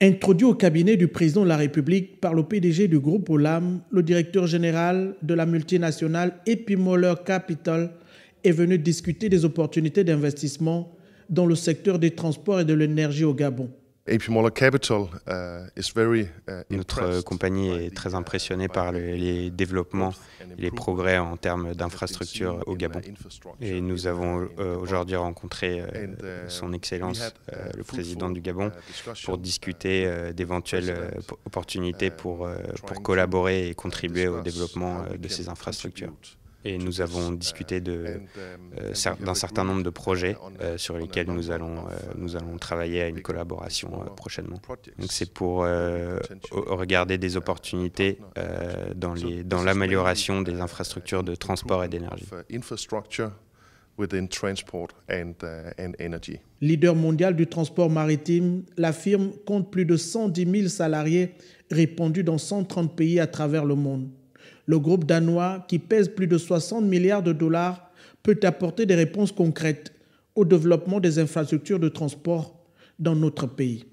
Introduit au cabinet du président de la République par le PDG du groupe Olam, le directeur général de la multinationale Epimoller Capital est venu discuter des opportunités d'investissement dans le secteur des transports et de l'énergie au Gabon. Euh, uh, Notre compagnie est très uh, impressionnée par les, développements et les progrès en termes d'infrastructures au uh, Gabon. Et nous avons euh, aujourd'hui rencontré euh, son Excellence le président du Gabon pour discuter d'éventuelles opportunités pour collaborer et contribuer au développement de ces infrastructures et nous avons discuté euh, d'un certain nombre de projets euh, sur lesquels nous allons, euh, nous allons travailler à une collaboration prochainement. Donc c'est pour regarder des opportunités dans l'amélioration dans des infrastructures de transport et d'énergie. Leader mondial du transport maritime, la firme compte plus de 110 000 salariés répandus dans 130 pays à travers le monde. Le groupe danois, qui pèse plus de 60 milliards de dollars, peut apporter des réponses concrètes au développement des infrastructures de transport dans notre pays.